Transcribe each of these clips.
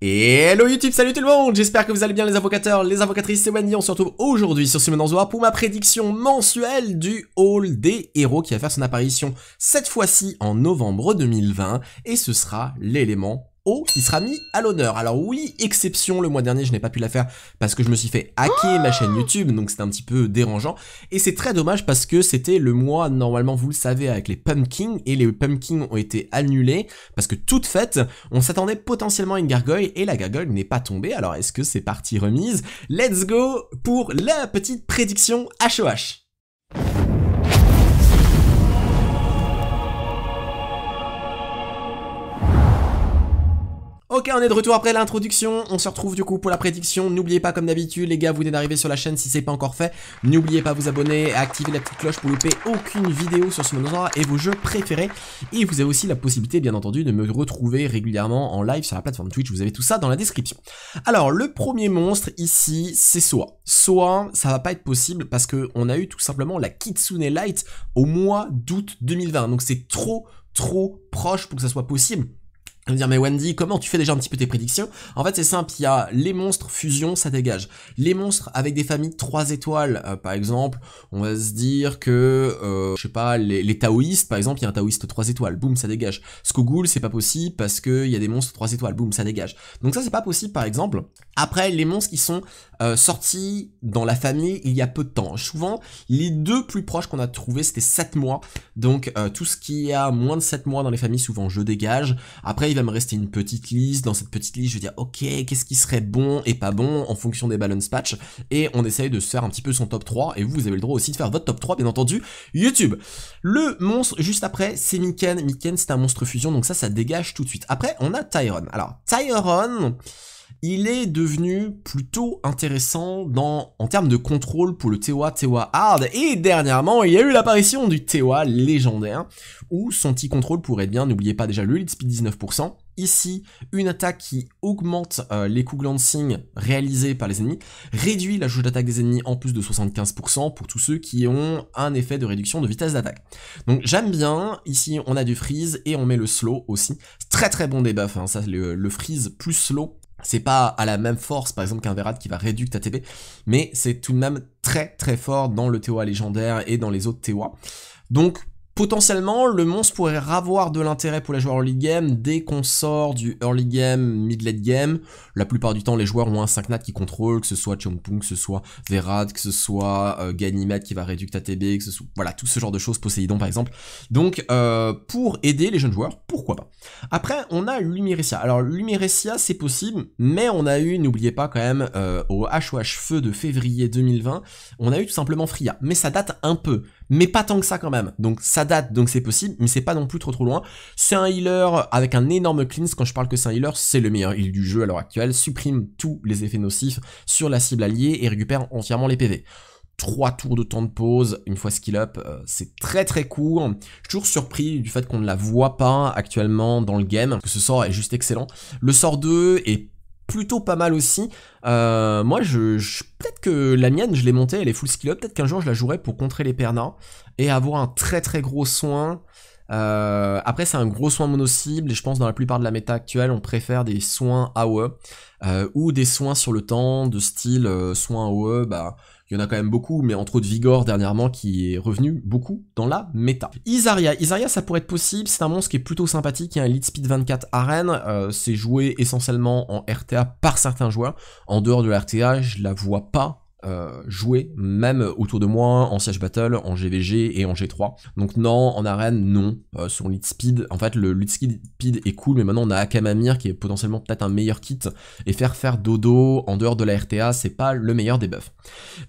Et hello YouTube, salut tout le monde J'espère que vous allez bien les avocateurs, les avocatrices, c'est Wendy, on se retrouve aujourd'hui sur Simon Anzoa pour ma prédiction mensuelle du Hall des héros qui va faire son apparition cette fois-ci en novembre 2020 et ce sera l'élément qui sera mis à l'honneur. Alors oui, exception, le mois dernier je n'ai pas pu la faire parce que je me suis fait hacker ma chaîne oh YouTube, donc c'est un petit peu dérangeant. Et c'est très dommage parce que c'était le mois, normalement vous le savez, avec les pumpkins, et les pumpkins ont été annulés parce que toute faite, on s'attendait potentiellement à une gargoyle et la gargoyle n'est pas tombée. Alors est-ce que c'est parti remise Let's go pour la petite prédiction HOH Ok, on est de retour après l'introduction, on se retrouve du coup pour la prédiction. N'oubliez pas comme d'habitude les gars, vous venez d'arriver sur la chaîne si c'est pas encore fait. N'oubliez pas vous abonner et activer la petite cloche pour louper aucune vidéo sur ce monosaure et vos jeux préférés. Et vous avez aussi la possibilité bien entendu de me retrouver régulièrement en live sur la plateforme Twitch, vous avez tout ça dans la description. Alors le premier monstre ici, c'est Soa. Soa, ça va pas être possible parce que on a eu tout simplement la Kitsune Light au mois d'août 2020. Donc c'est trop trop proche pour que ça soit possible dire, mais Wendy, comment tu fais déjà un petit peu tes prédictions En fait, c'est simple, il y a les monstres fusion, ça dégage. Les monstres avec des familles 3 étoiles, euh, par exemple, on va se dire que, euh, je sais pas, les, taoïstes, par exemple, il y a un taoïste 3 étoiles, boum, ça dégage. Skogul, c'est pas possible parce que il y a des monstres 3 étoiles, boum, ça dégage. Donc ça, c'est pas possible, par exemple. Après, les monstres qui sont euh, sortis dans la famille il y a peu de temps. Souvent, les deux plus proches qu'on a trouvés, c'était 7 mois. Donc, euh, tout ce qui a moins de 7 mois dans les familles, souvent, je dégage. Après, il va me rester une petite liste. Dans cette petite liste, je vais dire, ok, qu'est-ce qui serait bon et pas bon en fonction des balance patch. Et on essaye de se faire un petit peu son top 3. Et vous, vous avez le droit aussi de faire votre top 3, bien entendu, YouTube. Le monstre juste après, c'est Miken. Miken, c'est un monstre fusion. Donc ça, ça dégage tout de suite. Après, on a Tyron. Alors, Tyron il est devenu plutôt intéressant en termes de contrôle pour le Tewa Tewa Hard. Et dernièrement, il y a eu l'apparition du Tewa légendaire, où son petit contrôle pourrait bien, n'oubliez pas déjà le lead speed 19%, ici une attaque qui augmente euh, les coups glancing réalisés par les ennemis, réduit la jauge d'attaque des ennemis en plus de 75% pour tous ceux qui ont un effet de réduction de vitesse d'attaque. Donc j'aime bien, ici on a du freeze et on met le slow aussi. Très très bon debuff, hein, ça le, freeze plus slow c'est pas à la même force, par exemple, qu'un Verrat qui va réduire ta TP, mais c'est tout de même très très fort dans le TOA légendaire et dans les autres TOA. Donc, Potentiellement, le monstre pourrait avoir de l'intérêt pour les joueurs early game dès qu'on sort du early game, mid-late game. La plupart du temps, les joueurs ont un 5 nat qui contrôle, que ce soit Chongpung, que ce soit Verad, que ce soit euh, Ganymede qui va réduire TB, que ce soit... Voilà, tout ce genre de choses, Poseidon par exemple. Donc, euh, pour aider les jeunes joueurs, pourquoi pas. Après, on a Lumiresia. Alors, Lumiresia, c'est possible, mais on a eu, n'oubliez pas quand même, euh, au HOH Feu de février 2020, on a eu tout simplement Fria. Mais ça date un peu mais pas tant que ça quand même. Donc ça date, donc c'est possible, mais c'est pas non plus trop trop loin. C'est un healer avec un énorme cleanse, quand je parle que c'est un healer, c'est le meilleur heal du jeu à l'heure actuelle, supprime tous les effets nocifs sur la cible alliée et récupère entièrement les PV. 3 tours de temps de pause, une fois skill up, euh, c'est très très court. Je suis toujours surpris du fait qu'on ne la voit pas actuellement dans le game, que ce sort est juste excellent. Le sort 2 est plutôt pas mal aussi. Euh, moi, je, peut-être que la mienne, je l'ai montée, elle est full skill up. Peut-être qu'un jour, je la jouerai pour contrer les Pernas et avoir un très très gros soin. Euh, après, c'est un gros soin mono-cible, et je pense dans la plupart de la méta actuelle, on préfère des soins AOE euh, ou des soins sur le temps, de style soins AOE, bah, il y en a quand même beaucoup, mais entre autres Vigor dernièrement qui est revenu beaucoup dans la méta. Isaria, Isaria ça pourrait être possible, c'est un monstre qui est plutôt sympathique, il y a un hein. lead Speed 24 arène, euh, c'est joué essentiellement en RTA par certains joueurs, en dehors de la RTA je la vois pas euh, jouer, même autour de moi, en Siege Battle, en GVG et en G3. Donc non, en arène, non. Euh, son lit speed, en fait, le lead speed est cool, mais maintenant on a Akamamir qui est potentiellement peut-être un meilleur kit, et faire faire Dodo en dehors de la RTA, c'est pas le meilleur des buffs.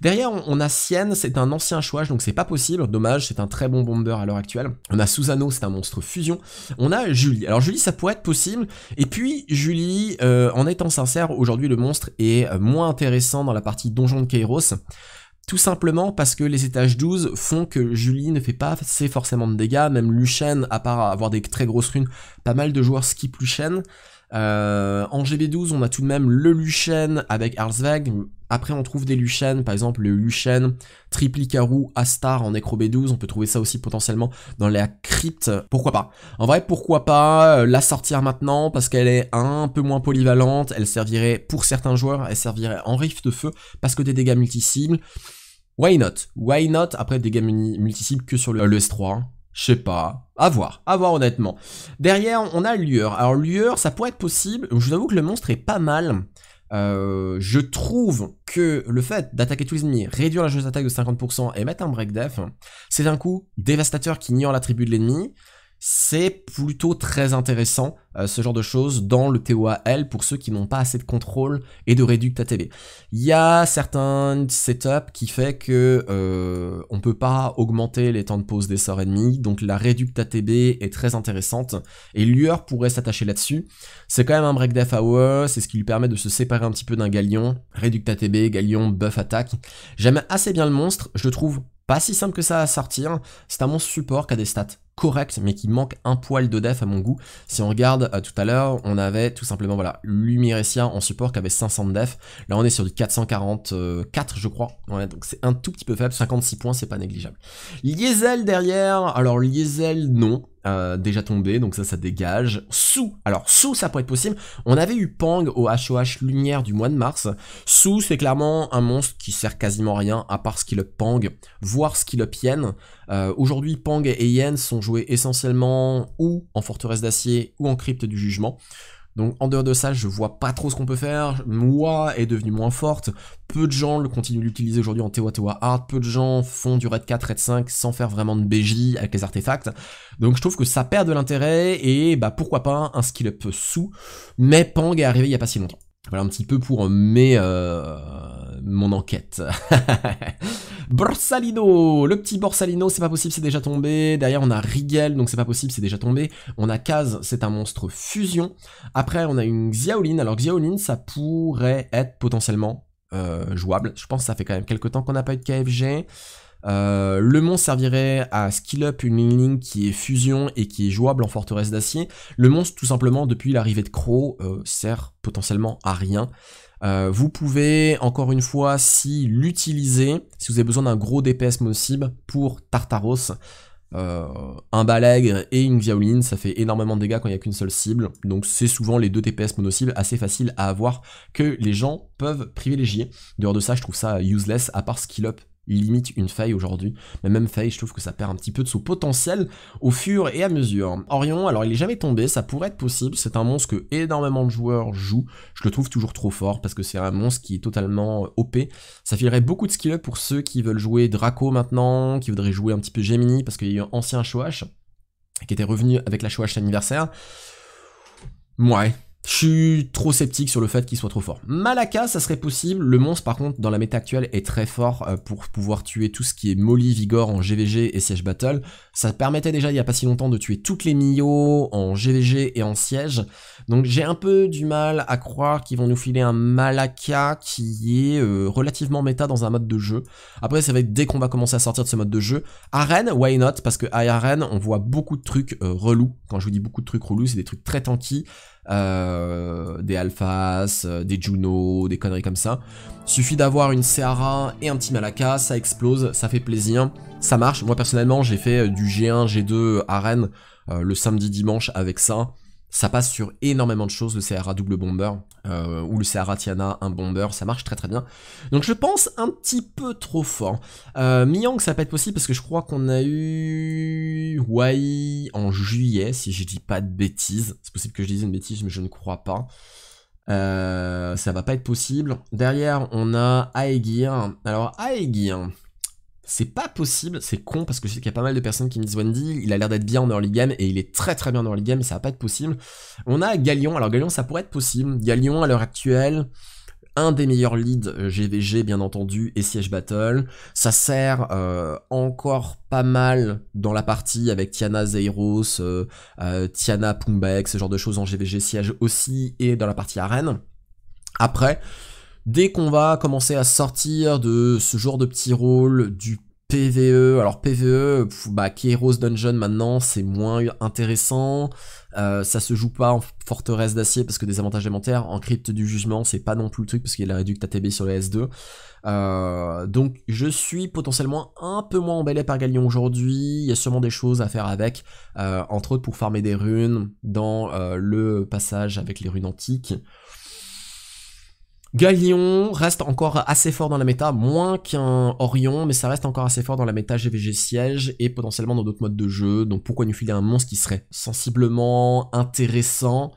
Derrière, on, a Sienne, c'est un ancien choix, donc c'est pas possible, dommage, c'est un très bon bomber à l'heure actuelle. On a Susano, c'est un monstre fusion. On a Julie. Alors Julie, ça pourrait être possible, et puis Julie, euh, en étant sincère, aujourd'hui le monstre est moins intéressant dans la partie donjon de tout simplement parce que les étages 12 font que Julie ne fait pas assez forcément de dégâts, même Lucien, à part avoir des très grosses runes, pas mal de joueurs skip Lucien. Euh, en GB12, on a tout de même le Lucien avec Arsvag, après, on trouve des Lushen. par exemple le Triple Triplicarou, Astar en Necro B12. On peut trouver ça aussi potentiellement dans la crypte. Pourquoi pas En vrai, pourquoi pas euh, la sortir maintenant parce qu'elle est un peu moins polyvalente. Elle servirait pour certains joueurs, elle servirait en rift de feu parce que des dégâts multi Why not Why not Après, des dégâts multi que sur le, S3. Hein. Je sais pas. À voir. À voir honnêtement. Derrière, on a Lueur. Alors Lueur, ça pourrait être possible. Je vous avoue que le monstre est pas mal. Euh, je trouve que le fait d'attaquer tous les ennemis, réduire la jauge d'attaque de 50% et mettre un break def, c'est un coup dévastateur qui ignore l'attribut de l'ennemi c'est plutôt très intéressant euh, ce genre de choses dans le TOAL pour ceux qui n'ont pas assez de contrôle et de réduct ATB. Il y a certains setups qui fait que euh, on peut pas augmenter les temps de pause des sorts ennemis, donc la réduct ATB est très intéressante et Lueur pourrait s'attacher là-dessus. C'est quand même un break death hour, c'est ce qui lui permet de se séparer un petit peu d'un galion, réduct ATB, galion, buff attaque. J'aime assez bien le monstre, je le trouve pas si simple que ça à sortir, c'est un monstre support qui a des stats correct, mais qui manque un poil de def à mon goût. Si on regarde euh, tout à l'heure, on avait tout simplement voilà Lumirecia en support qui avait 500 de def. Là, on est sur du 444, je crois. donc c'est un tout petit peu faible. 56 points, c'est pas négligeable. Liesel derrière. Alors Liesel, non. Euh, déjà tombé, donc ça, ça dégage. Sous, alors sous, ça pourrait être possible. On avait eu Pang au HOH Lumière du mois de mars. Sous, c'est clairement un monstre qui sert quasiment rien à part qu'il up Pang, voire ce up Yen. Euh, aujourd'hui, Pang et Yen sont joués essentiellement ou en forteresse d'acier ou en crypte du jugement. Donc en dehors de ça, je vois pas trop ce qu'on peut faire. Moi est devenue moins forte. Peu de gens le continuent d'utiliser aujourd'hui en Tewa Tewa Art. Peu de gens font du Red 4, Red 5 sans faire vraiment de BJ avec les artefacts. Donc je trouve que ça perd de l'intérêt et bah pourquoi pas un skill up sous. Mais Pang est arrivé il y a pas si longtemps. Voilà un petit peu pour euh, mes, euh, mon enquête. Borsalino Le petit Borsalino, c'est pas possible, c'est déjà tombé. Derrière, on a Rigel, donc c'est pas possible, c'est déjà tombé. On a Kaz, c'est un monstre fusion. Après, on a une Xiaolin. Alors, Xiaolin, ça pourrait être potentiellement euh, jouable. Je pense que ça fait quand même quelques temps qu'on n'a pas eu de KFG. Euh, le monstre servirait à skill up une ligne qui est fusion et qui est jouable en forteresse d'acier. Le monstre tout simplement depuis l'arrivée de Crow euh, sert potentiellement à rien. Euh, vous pouvez encore une fois si l'utiliser, si vous avez besoin d'un gros DPS cible pour Tartaros, un balègue et une violine ça fait énormément de dégâts quand il n'y a qu'une seule cible, donc c'est souvent les deux DPS mono-cibles assez faciles à avoir que les gens peuvent privilégier. Dehors de ça, je trouve ça useless, à part skill up limite une faille aujourd'hui. Mais même faille, je trouve que ça perd un petit peu de son potentiel au fur et à mesure. Orion, alors il est jamais tombé, ça pourrait être possible. C'est un monstre que énormément de joueurs jouent. Je le trouve toujours trop fort parce que c'est un monstre qui est totalement euh, OP. Ça filerait beaucoup de skill up pour ceux qui veulent jouer Draco maintenant, qui voudraient jouer un petit peu Gemini parce qu'il y a eu un ancien Shoash qui était revenu avec la Shoash anniversaire. Ouais, je suis trop sceptique sur le fait qu'il soit trop fort. Malaka, ça serait possible. Le monstre, par contre, dans la méta actuelle, est très fort euh, pour pouvoir tuer tout ce qui est Molly, Vigor en GVG et Siège Battle. Ça permettait déjà, il n'y a pas si longtemps, de tuer toutes les Mio en GVG et en Siège. Donc j'ai un peu du mal à croire qu'ils vont nous filer un Malaka qui est euh, relativement méta dans un mode de jeu. Après, ça va être dès qu'on va commencer à sortir de ce mode de jeu. Arène, why not Parce que à Arène, on voit beaucoup de trucs euh, relous. Quand je vous dis beaucoup de trucs relous, c'est des trucs très tanky. Euh, des Alphas, euh, des Juno, des conneries comme ça. Suffit d'avoir une Seara et un petit Malaka, ça explose, ça fait plaisir, ça marche. Moi personnellement j'ai fait euh, du G1, G2 à le samedi dimanche avec ça. Ça passe sur énormément de choses, le Seara double bomber. Euh, ou le un bomber, ça marche très très bien. Donc je pense un petit peu trop fort. Euh, Miyang, ça peut être possible parce que je crois qu'on a eu Wai en juillet, si je dis pas de bêtises. C'est possible que je dise une bêtise, mais je ne crois pas. Euh, ça va pas être possible. Derrière, on a Aegir. Alors Aegir, c'est pas possible, c'est con parce que je qu'il y a pas mal de personnes qui me disent Wendy, il a l'air d'être bien en early game et il est très très bien en early game, ça va pas être possible. On a Galion, alors Galion ça pourrait être possible. Galion à l'heure actuelle, un des meilleurs leads GVG euh, bien entendu et siège Battle. Ça sert euh, encore pas mal dans la partie avec Tiana Zeiros, euh, Tiana Pumbek, ce genre de choses en GVG siège aussi et dans la partie arène. Après, Dès qu'on va commencer à sortir de ce genre de petits rôles, du PVE, alors PVE, bah Kairos Dungeon maintenant c'est moins intéressant, euh, ça se joue pas en forteresse d'acier parce que des avantages élémentaires, en crypte du jugement c'est pas non plus le truc parce qu'il a la réducte ATB sur les S2, euh, donc je suis potentiellement un peu moins emballé par Galion aujourd'hui, il y a sûrement des choses à faire avec, euh, entre autres pour farmer des runes dans le passage avec les runes antiques, Galion reste encore assez fort dans la méta, moins qu'un Orion, mais ça reste encore assez fort dans la méta GVG siège et potentiellement dans d'autres modes de jeu, donc pourquoi nous filer un monstre qui serait sensiblement intéressant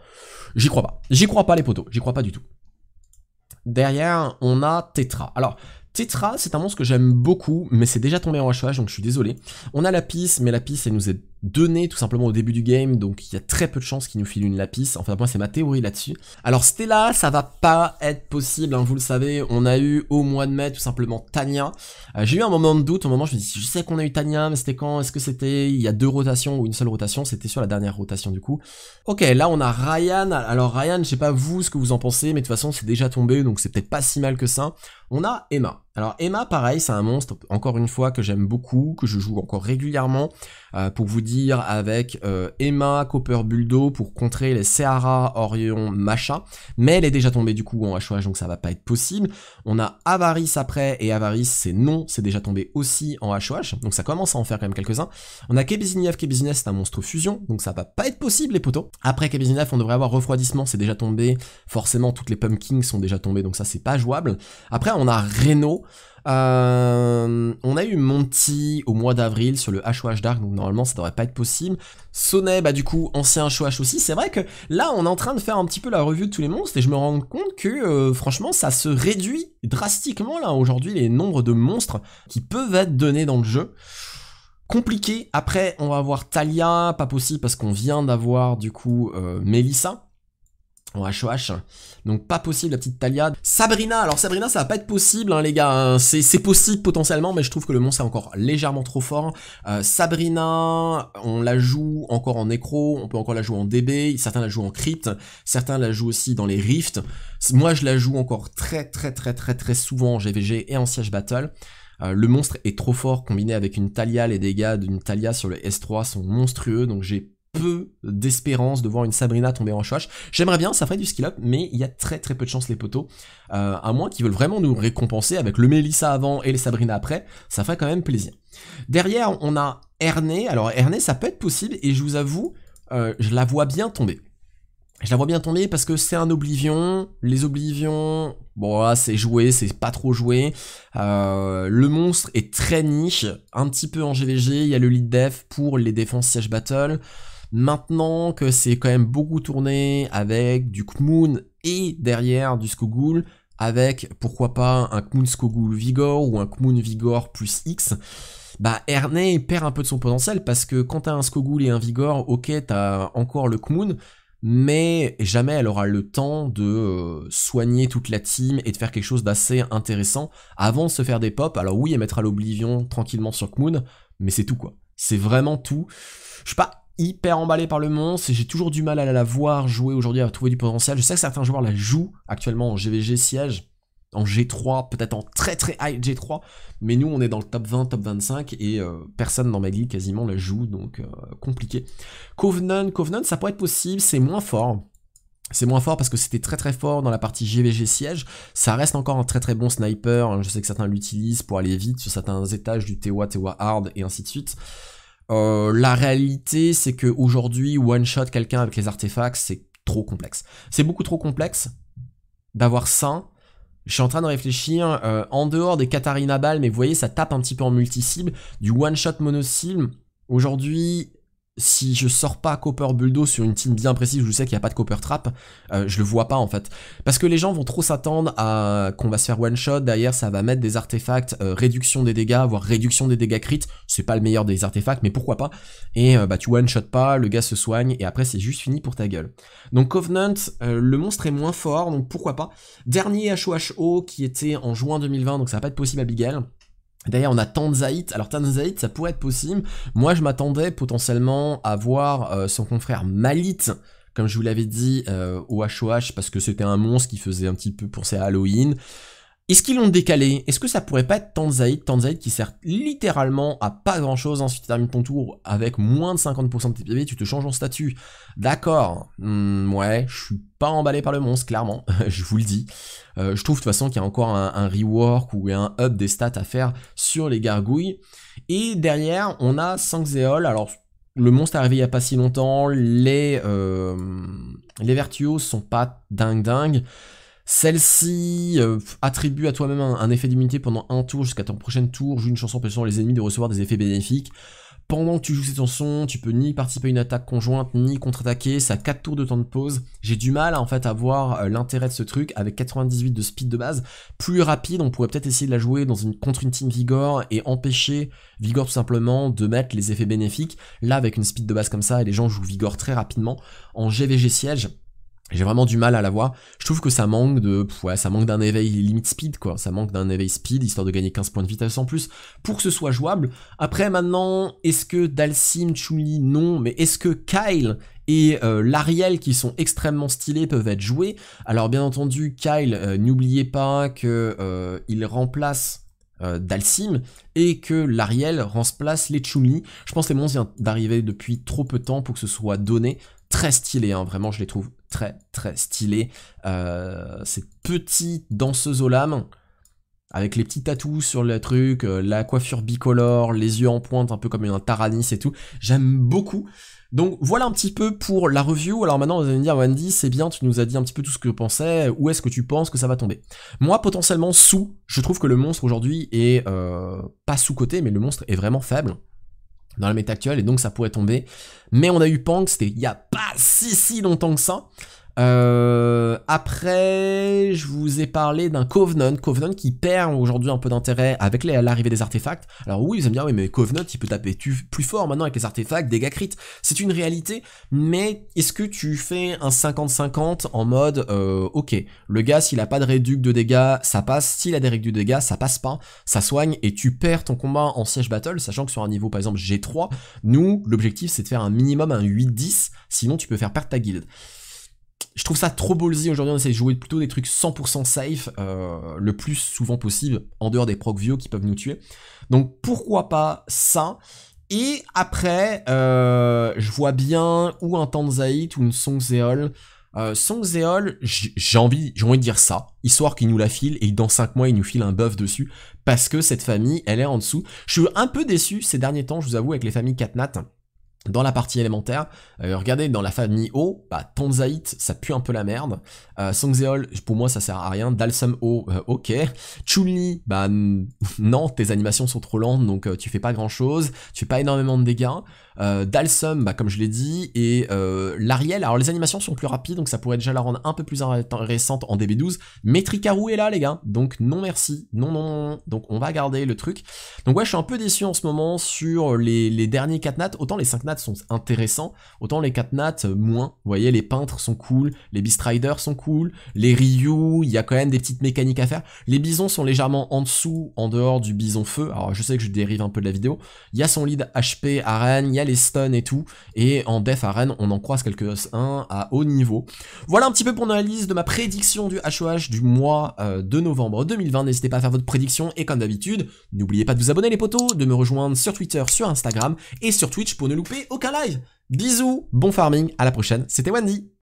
J'y crois pas. J'y crois pas les poteaux, j'y crois pas du tout. Derrière, on a Tetra. Alors, Tetra, c'est un monstre que j'aime beaucoup, mais c'est déjà tombé en HH, donc je suis désolé. On a la Lapis, mais la Lapis, elle nous aide donné tout simplement au début du game, donc il y a très peu de chances qu'il nous file une lapis, enfin moi c'est ma théorie là-dessus. Alors Stella, ça va pas être possible, hein, vous le savez, on a eu au mois de mai tout simplement Tania. Euh, j'ai eu un moment de doute, au moment je me dis je sais qu'on a eu Tania, mais c'était quand Est-ce que c'était il y a deux rotations ou une seule rotation C'était sur la dernière rotation du coup. Ok, là on a Ryan, alors Ryan, je sais pas vous ce que vous en pensez, mais de toute façon c'est déjà tombé, donc c'est peut-être pas si mal que ça. On a Emma. Alors Emma, pareil, c'est un monstre, encore une fois, que j'aime beaucoup, que je joue encore régulièrement, euh, pour vous dire, avec euh, Emma, Copper Buldo, pour contrer les Seara, Orion, Macha mais elle est déjà tombée du coup en HOH, donc ça va pas être possible. On a Avaris après, et Avaris, c'est non, c'est déjà tombé aussi en HOH, donc ça commence à en faire quand même quelques-uns. On a Kebizinev, Kebizinev, c'est un monstre fusion, donc ça va pas être possible, les potos Après Kebizinev, on devrait avoir Refroidissement, c'est déjà tombé, forcément toutes les Pumpkins sont déjà tombées, donc ça c'est pas jouable. Après, on a Reno, euh, on a eu Monty au mois d'avril sur le HOH Dark, donc normalement ça devrait pas être possible. Sonnet, bah du coup, ancien HOH aussi. C'est vrai que là, on est en train de faire un petit peu la revue de tous les monstres et je me rends compte que euh, franchement, ça se réduit drastiquement là aujourd'hui les nombres de monstres qui peuvent être donnés dans le jeu compliqué. Après, on va avoir Talia, pas possible parce qu'on vient d'avoir du coup euh, Melissa en HOH. E donc pas possible la petite Talia. Sabrina, alors Sabrina ça va pas être possible hein, les gars, hein. c'est possible potentiellement mais je trouve que le monstre est encore légèrement trop fort. Euh, Sabrina, on la joue encore en écro on peut encore la jouer en DB, certains la jouent en crypte certains la jouent aussi dans les rifts. Moi je la joue encore très très très très très souvent en GVG et en siège battle. Euh, le monstre est trop fort combiné avec une Talia, les dégâts d'une Talia sur le S3 sont monstrueux donc j'ai peu d'espérance de voir une Sabrina tomber en chouache. J'aimerais bien, ça ferait du skill up, mais il y a très très peu de chance les poteaux. Euh, à moins qu'ils veulent vraiment nous récompenser avec le Melissa avant et les Sabrina après, ça ferait quand même plaisir. Derrière, on a Erné, Alors Herné, ça peut être possible, et je vous avoue, euh, je la vois bien tomber. Je la vois bien tomber parce que c'est un Oblivion. Les Oblivions, bon c'est joué, c'est pas trop joué. Euh, le monstre est très niche, un petit peu en GVG. Il y a le lead def pour les défenses siège battle. Maintenant que c'est quand même beaucoup tourné avec du Kmoon et derrière du Skogul, avec pourquoi pas un Kmoon skogul Vigor ou un Kmoon Vigor plus X, bah Erné perd un peu de son potentiel parce que quand t'as un Skogul et un Vigor, ok t'as encore le Kmoon, mais jamais elle aura le temps de euh, soigner toute la team et de faire quelque chose d'assez intéressant avant de se faire des pops. Alors oui, elle mettra l'oblivion tranquillement sur Kmoon, mais c'est tout quoi. C'est vraiment tout. Je sais pas, hyper emballé par le monstre, j'ai toujours du mal à la voir jouer aujourd'hui, à trouver du potentiel. Je sais que certains joueurs la jouent actuellement en GVG siège, en G3, peut-être en très très high G3, mais nous on est dans le top 20, top 25 et euh, personne dans ma quasiment la joue, donc euh, compliqué. Covenant, Covenant ça pourrait être possible, c'est moins fort. C'est moins fort parce que c'était très très fort dans la partie GVG siège. Ça reste encore un très très bon sniper. Hein, je sais que certains l'utilisent pour aller vite sur certains étages du Twa Twa hard et ainsi de suite. Euh, la réalité, c'est qu'aujourd'hui, one-shot quelqu'un avec les artefacts, c'est trop complexe. C'est beaucoup trop complexe d'avoir ça. Je suis en train de réfléchir euh, en dehors des Katarina Ball, mais vous voyez, ça tape un petit peu en multi-cible. Du one-shot mono aujourd'hui, si je sors pas Copper Buldo sur une team bien précise je sais qu'il n'y a pas de Copper Trap, euh, je le vois pas en fait. Parce que les gens vont trop s'attendre à qu'on va se faire one shot, derrière ça va mettre des artefacts, euh, réduction des dégâts, voire réduction des dégâts crit, c'est pas le meilleur des artefacts, mais pourquoi pas, et euh, bah tu one shot pas, le gars se soigne, et après c'est juste fini pour ta gueule. Donc Covenant, le monstre est moins fort, donc pourquoi pas. Dernier HOHO qui était en juin 2020, donc ça va pas être possible à Bigel. D'ailleurs on a Tanzaït, Alors Tanzaït ça pourrait être possible. Moi, je m'attendais potentiellement à voir euh, son confrère Malit, comme je vous l'avais dit, euh, au HOH, parce que c'était un monstre qui faisait un petit peu pour ses Halloween. Est-ce qu'ils l'ont décalé Est-ce que ça pourrait pas être Tanzaïd Tanzaïd qui sert littéralement à pas grand chose. Ensuite, hein, tu termines ton tour avec moins de 50% de tes PV, tu te changes en statut. D'accord. Hmm, ouais, je suis pas emballé par le monstre, clairement. je vous le dis. Euh, je trouve de toute façon qu'il y a encore un, rework ou un up des stats à faire sur les gargouilles. Et derrière, on a Sangzeol. Alors, le monstre est arrivé il n'y a pas si longtemps. Les, euh, les vertuos sont pas dingue dingue. Celle-ci euh, attribue à toi-même un, effet d'immunité pendant un tour jusqu'à ton prochain tour. Joue une chanson empêchant les ennemis de recevoir des effets bénéfiques. Pendant que tu joues cette chanson, tu peux ni participer à une attaque conjointe, ni contre-attaquer. Ça a 4 tours de temps de pause. J'ai du mal en fait à voir euh, l'intérêt de ce truc avec 98 de speed de base. Plus rapide, on pourrait peut-être essayer de la jouer dans une, contre une team Vigor et empêcher Vigor tout simplement de mettre les effets bénéfiques. Là, avec une speed de base comme ça, et les gens jouent Vigor très rapidement. En GVG siège, j'ai vraiment du mal à la Je trouve que ça manque de, ouais, ça manque d'un éveil limite speed, quoi. Ça manque d'un éveil speed, histoire de gagner 15 points de vitesse en plus, pour que ce soit jouable. Après, maintenant, est-ce que Dalsim, chun non, mais est-ce que Kyle et euh, l'Ariel qui sont extrêmement stylés peuvent être joués Alors, bien entendu, Kyle, euh, n'oubliez pas que euh, il remplace Dalsim et que l'Ariel remplace les Chumi. Je pense que les monstres viennent d'arriver depuis trop peu de temps pour que ce soit donné. Très stylé, hein, vraiment, je les trouve très très stylé. Euh, cette petite danseuse aux lames, avec les petits tatous sur le truc, euh, la coiffure bicolore, les yeux en pointe, un peu comme un taranis et tout. J'aime beaucoup. Donc voilà un petit peu pour la review. Alors maintenant, vous allez me dire, Wendy, c'est bien, tu nous as dit un petit peu tout ce que tu pensais. Où est-ce que tu penses que ça va tomber Moi, potentiellement, sous, je trouve que le monstre aujourd'hui est euh, pas sous-côté, mais le monstre est vraiment faible dans la méta actuelle, et donc ça pourrait tomber. Mais on a eu Pank, c'était il y a pas si si longtemps que ça. Euh, après, je vous ai parlé d'un Covenant, Covenant qui perd aujourd'hui un peu d'intérêt avec l'arrivée des artefacts. Alors oui, vous allez me dire, oui, mais Covenant, il peut taper plus fort maintenant avec les artefacts, dégâts crit. C'est une réalité, mais est-ce que tu fais un 50-50 en mode, euh, ok, le gars, s'il a pas de réduc de dégâts, ça passe, s'il a des réducs de dégâts, ça passe pas, ça soigne, et tu perds ton combat en siège battle, sachant que sur un niveau, par exemple, G3, nous, l'objectif, c'est de faire un minimum un 8-10, sinon tu peux faire perdre ta guilde je trouve ça trop ballsy aujourd'hui, on essaie de jouer plutôt des trucs 100% safe euh, le plus souvent possible, en dehors des proc vieux qui peuvent nous tuer. Donc pourquoi pas ça Et après, euh, je vois bien ou un Tanzaït ou une Song Zeol. Euh, Song j'ai envie, envie de dire ça, histoire qu'il nous la file et dans 5 mois il nous file un buff dessus, parce que cette famille, elle est en dessous. Je suis un peu déçu ces derniers temps, je vous avoue, avec les familles Catnat. Dans la partie élémentaire, euh, regardez dans la famille O, bah, Tanzaït, ça pue un peu la merde. Euh, Songzeol, pour moi ça sert à rien. Dalsum O, euh, ok. Chunli, bah non, tes animations sont trop lentes donc tu fais pas grand chose, tu fais pas énormément de dégâts. Euh, Dalsum, bah, comme je l'ai dit, et euh, l'Ariel. Alors les animations sont plus rapides, donc ça pourrait déjà la rendre un peu plus récente en DB12, mais Tricarou est là les gars, donc non merci, non non non, donc on va garder le truc. Donc ouais, je suis un peu déçu en ce moment sur les, derniers 4 nats, autant les 5 nats sont intéressants, autant les 4 nats euh, moins, vous voyez, les peintres sont cool, les bistriders sont cool, les Ryu, il y a quand même des petites mécaniques à faire, les bisons sont légèrement en dessous, en dehors du bison feu, alors je sais que je dérive un peu de la vidéo, il y a son lead HP à il y a les stuns et tout, et en Death Arena, on en croise quelques-uns à haut niveau. Voilà un petit peu pour l'analyse de ma prédiction du HOH du mois euh, de novembre 2020. N'hésitez pas à faire votre prédiction, et comme d'habitude, n'oubliez pas de vous abonner les potos, de me rejoindre sur Twitter, sur Instagram et sur Twitch pour ne louper aucun live. Bisous, bon farming, à la prochaine, c'était Wendy